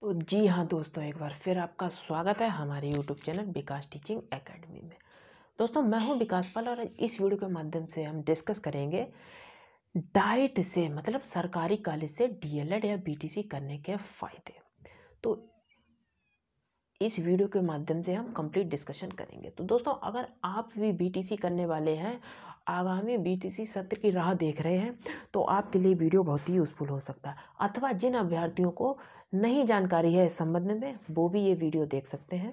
तो जी हाँ दोस्तों एक बार फिर आपका स्वागत है हमारे YouTube channel Vikas teaching academy में दोस्तों मैं हूँ विकास पाल और इस वीडियो के माध्यम से हम डिस्कस करेंगे डाइट से मतलब सरकारी कॉलेज से डीएलएड या बीटीसी करने के फ़ायदे तो इस वीडियो के माध्यम से हम कंप्लीट डिस्कशन करेंगे तो दोस्तों अगर आप भी बीटीसी करने वाले हैं आगामी बीटीसी सत्र की राह देख रहे हैं तो आपके लिए वीडियो बहुत ही यूज़फुल हो सकता है अथवा जिन अभ्यर्थियों को नहीं जानकारी है इस संबंध में वो भी ये वीडियो देख सकते हैं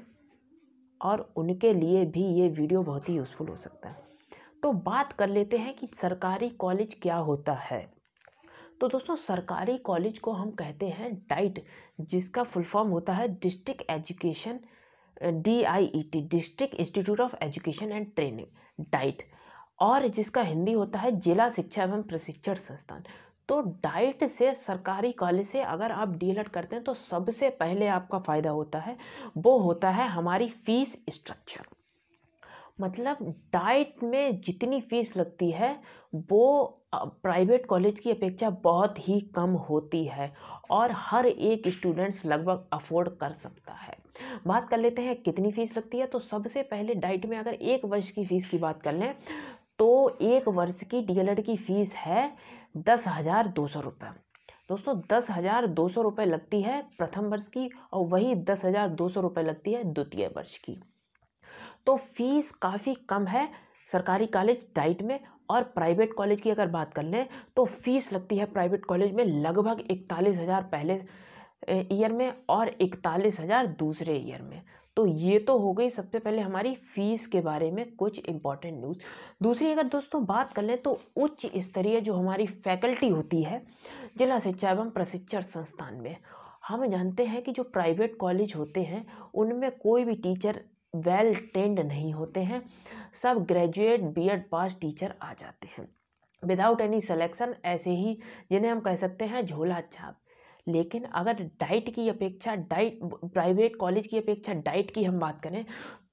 और उनके लिए भी ये वीडियो बहुत ही यूज़फुल हो सकता है तो बात कर लेते हैं कि सरकारी कॉलेज क्या होता है तो दोस्तों सरकारी कॉलेज को हम कहते हैं डाइट जिसका फुल फॉर्म होता है district education D I E T district institute of education and training DIET और जिसका हिंदी होता है जिला शिक्षा एवं प्रशिक्षण संस्थान तो डाइट से सरकारी कॉलेज से अगर आप डीएलएड करते हैं तो सबसे पहले आपका फ़ायदा होता है वो होता है हमारी फ़ीस स्ट्रक्चर मतलब डाइट में जितनी फीस लगती है वो प्राइवेट कॉलेज की अपेक्षा बहुत ही कम होती है और हर एक स्टूडेंट्स लगभग अफोर्ड कर सकता है बात कर लेते हैं कितनी फ़ीस लगती है तो सबसे पहले डाइट में अगर एक वर्ष की फ़ीस की बात कर लें तो एक वर्ष की डीएलएड की फ़ीस है दस हज़ार दो सौ रुपये दोस्तों दस हज़ार दो सौ रुपये लगती है प्रथम वर्ष की और वही दस हज़ार दो सौ रुपये लगती है द्वितीय वर्ष की तो फीस काफ़ी कम है सरकारी कॉलेज डाइट में और प्राइवेट कॉलेज की अगर बात कर लें तो फीस लगती है प्राइवेट कॉलेज में लगभग इकतालीस हज़ार पहले ईयर में और इकतालीस हज़ार दूसरे ईयर में तो ये तो हो गई सबसे पहले हमारी फीस के बारे में कुछ इंपॉर्टेंट न्यूज़ दूसरी अगर दोस्तों बात कर लें तो उच्च स्तरीय जो हमारी फैकल्टी होती है जिला शिक्षा एवं प्रशिक्षण संस्थान में हम जानते हैं कि जो प्राइवेट कॉलेज होते हैं उनमें कोई भी टीचर वेल ट्रेंड नहीं होते हैं सब ग्रेजुएट बीएड पास टीचर आ जाते हैं विदाउट एनी सिलेक्शन ऐसे ही जिन्हें हम कह सकते हैं झोला छाप लेकिन अगर डाइट की अपेक्षा डाइट प्राइवेट कॉलेज की अपेक्षा डाइट की हम बात करें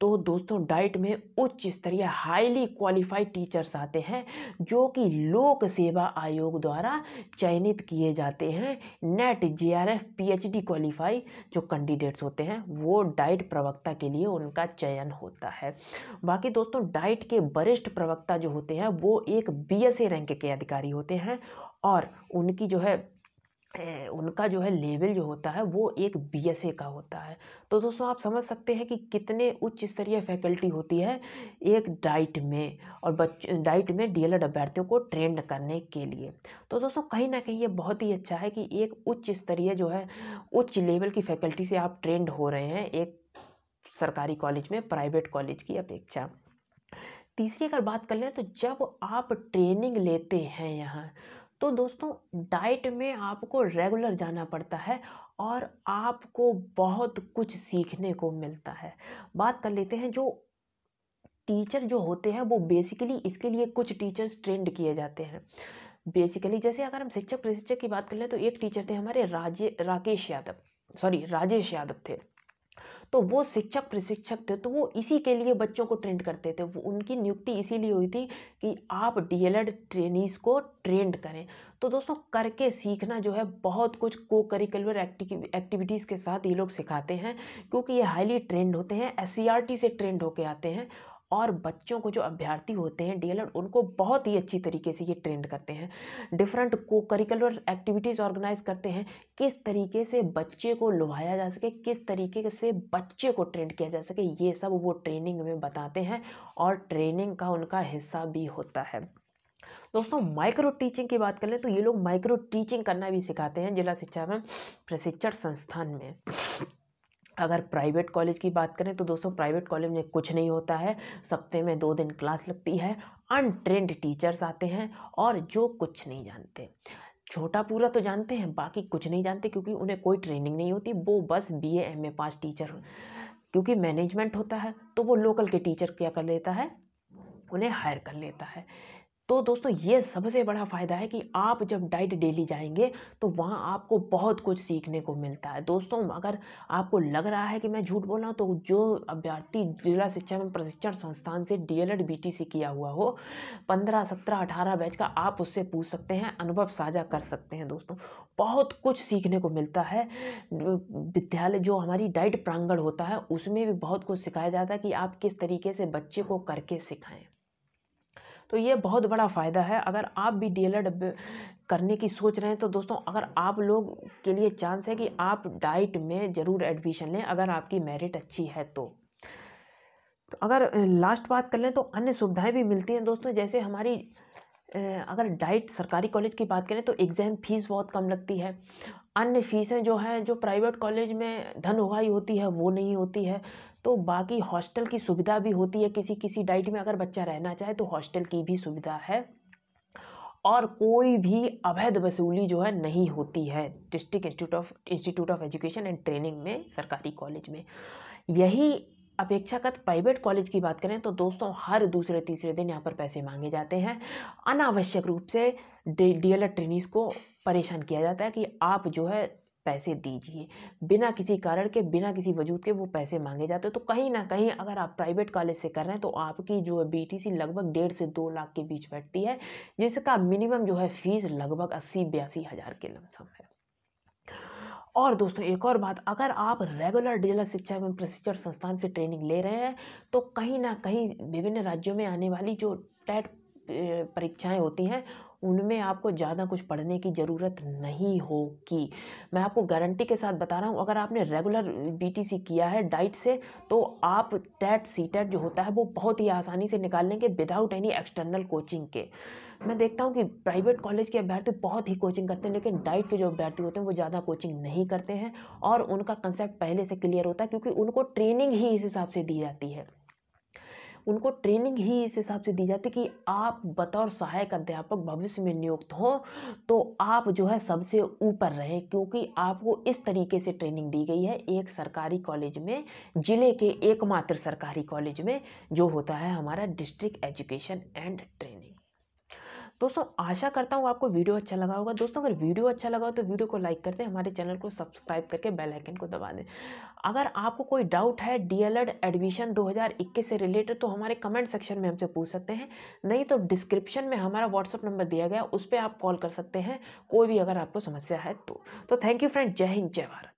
तो दोस्तों डाइट में उच्च स्तरीय हाईली क्वालिफाइड टीचर्स आते हैं जो कि लोक सेवा आयोग द्वारा चयनित किए जाते हैं NET J R F P H D qualify जो कैंडिडेट्स होते हैं वो डाइट प्रवक्ता के लिए उनका चयन होता है बाकी दोस्तों डाइट के वरिष्ठ प्रवक्ता जो होते हैं वो एक बी एस ए रैंक के अधिकारी होते हैं और उनकी जो है उनका जो है लेवल जो होता है वो एक बीएसए का होता है तो दोस्तों आप समझ सकते हैं कि कितने उच्च स्तरीय फैकल्टी होती है एक डाइट में और बच डाइट में एड अभ्यर्थियों को ट्रेंड करने के लिए तो दोस्तों कहीं ना कहीं ये बहुत ही अच्छा है कि एक उच्च स्तरीय जो है उच्च लेवल की फैकल्टी से आप ट्रेंड हो रहे हैं एक सरकारी कॉलेज में प्राइवेट कॉलेज की अपेक्षा तीसरी अगर बात कर लें तो जब आप ट्रेनिंग लेते हैं यहाँ तो दोस्तों डाइट में आपको रेगुलर जाना पड़ता है और आपको बहुत कुछ सीखने को मिलता है बात कर लेते हैं जो टीचर जो होते हैं वो बेसिकली इसके लिए कुछ टीचर्स ट्रेंड किए जाते हैं बेसिकली जैसे अगर हम शिक्षक प्रशिक्षक की बात कर लें तो एक टीचर थे हमारे राजे राकेश यादव सॉरी राजेश यादव थे तो वो शिक्षक प्रशिक्षक थे तो वो इसी के लिए बच्चों को ट्रेंड करते थे वो उनकी नियुक्ति इसीलिए हुई थी कि आप डीएलएड ट्रेनीज को ट्रेंड करें तो दोस्तों करके सीखना जो है बहुत कुछ को करिकुलर एक्टिविटीज़ के साथ ये लोग सिखाते हैं क्योंकि ये हाईली ट्रेंड होते हैं एस e से ट्रेंड होके आते हैं और बच्चों को जो अभ्यर्थी होते हैं डी उनको बहुत ही अच्छी तरीके से ये ट्रेंड करते हैं डिफरेंट को करिकुलर एक्टिविटीज़ ऑर्गेनाइज करते हैं किस तरीके से बच्चे को लुभाया जा सके किस तरीके से बच्चे को ट्रेंड किया जा सके ये सब वो ट्रेनिंग में बताते हैं और ट्रेनिंग का उनका हिस्सा भी होता है दोस्तों माइक्रो टीचिंग की बात कर लें तो ये लोग माइक्रो टीचिंग करना भी सिखाते हैं जिला शिक्षा में प्रशिक्षण संस्थान में अगर प्राइवेट कॉलेज की बात करें तो दोस्तों प्राइवेट कॉलेज में कुछ नहीं होता है सप्ते में दो दिन क्लास लगती है अनट्रेंड टीचर्स आते हैं और जो कुछ नहीं जानते छोटा पूरा तो जानते हैं बाकी कुछ नहीं जानते क्योंकि उन्हें कोई ट्रेनिंग नहीं होती वो बस B M A pass teacher क्योंकि मैनेजमेंट होता है तो वो लोकल के टीचर क्या कर लेता है उन्हें हायर कर लेता है तो दोस्तों ये सबसे बड़ा फ़ायदा है कि आप जब डाइट डेली जाएंगे तो वहाँ आपको बहुत कुछ सीखने को मिलता है दोस्तों अगर आपको लग रहा है कि मैं झूठ बोल रहा हूँ तो जो अभ्यर्थी जिला शिक्षा एवं प्रशिक्षण संस्थान से डी एल किया हुआ हो पंद्रह सत्रह अठारह बैच का आप उससे पूछ सकते हैं अनुभव साझा कर सकते हैं दोस्तों बहुत कुछ सीखने को मिलता है विद्यालय जो हमारी डाइट प्रांगण होता है उसमें भी बहुत कुछ सिखाया जाता है कि आप किस तरीके से बच्चे को करके सिखाएं तो ये बहुत बड़ा फ़ायदा है अगर आप भी डी करने की सोच रहे हैं तो दोस्तों अगर आप लोग के लिए चांस है कि आप डाइट में ज़रूर एडमिशन लें अगर आपकी मेरिट अच्छी है तो तो अगर लास्ट बात कर लें तो अन्य सुविधाएं भी मिलती हैं दोस्तों जैसे हमारी अगर डाइट सरकारी कॉलेज की बात करें तो एग्ज़ाम फ़ीस बहुत कम लगती है अन्य फ़ीसें जो हैं जो प्राइवेट कॉलेज में धन उगाई होती है वो नहीं होती है तो बाकी हॉस्टल की सुविधा भी होती है किसी किसी डाइट में अगर बच्चा रहना चाहे तो हॉस्टल की भी सुविधा है और कोई भी अवैध वसूली जो है नहीं होती है district institute of institute of education and training में सरकारी कॉलेज में यही अपेक्षाकृत प्राइवेट कॉलेज की बात करें तो दोस्तों हर दूसरे तीसरे दिन यहाँ पर पैसे मांगे जाते हैं अनावश्यक रूप से डी एल ट्रेनिस को परेशान किया जाता है कि आप जो है पैसे दीजिए बिना किसी कारण के बिना किसी वजूद के वो पैसे मांगे जाते हैं तो कहीं ना कहीं अगर आप प्राइवेट कॉलेज से कर रहे हैं तो आपकी जो है बीटीसी लगभग डेढ़ से दो लाख के बीच बैठती है जिसका मिनिमम जो है फीस लगभग अस्सी बयासी हज़ार के लमसम है और दोस्तों एक और बात अगर आप रेगुलर डिजिटल शिक्षा एवं प्रशिक्षण संस्थान से ट्रेनिंग ले रहे हैं तो कहीं ना कहीं विभिन्न राज्यों में आने वाली जो टेट परीक्षाएं होती हैं उनमें आपको ज़्यादा कुछ पढ़ने की ज़रूरत नहीं होगी मैं आपको गारंटी के साथ बता रहा हूँ अगर आपने रेगुलर बीटीसी किया है डाइट से तो आप टेट सी टेट जो होता है वो बहुत ही आसानी से निकाल लेंगे विदाउट एनी एक्सटर्नल कोचिंग के मैं देखता हूँ कि प्राइवेट कॉलेज के अभ्यर्थी बहुत ही कोचिंग करते हैं लेकिन डाइट के जो अभ्यर्थी होते हैं वो ज़्यादा कोचिंग नहीं करते हैं और उनका कंसेप्ट पहले से क्लियर होता है क्योंकि उनको ट्रेनिंग ही इस हिसाब से दी जाती है उनको ट्रेनिंग ही इस हिसाब से दी जाती कि आप बतौर सहायक अध्यापक भविष्य में नियुक्त हों तो आप जो है सबसे ऊपर रहें क्योंकि आपको इस तरीके से ट्रेनिंग दी गई है एक सरकारी कॉलेज में ज़िले के एकमात्र सरकारी कॉलेज में जो होता है हमारा डिस्ट्रिक्ट एजुकेशन एंड ट्रेनिंग दोस्तों आशा करता हूँ आपको वीडियो अच्छा लगा होगा दोस्तों अगर वीडियो अच्छा लगा हो तो वीडियो को लाइक कर दें हमारे चैनल को सब्सक्राइब करके बेल आइकन को दबा दें अगर आपको कोई डाउट है डीएलएड एडमिशन 2021 से रिलेटेड तो हमारे कमेंट सेक्शन में हमसे पूछ सकते हैं नहीं तो डिस्क्रिप्शन में हमारा व्हाट्सअप नंबर दिया गया उस पर आप कॉल कर सकते हैं कोई भी अगर आपको समस्या है तो, तो थैंक यू फ्रेंड जय हिंद जय भारत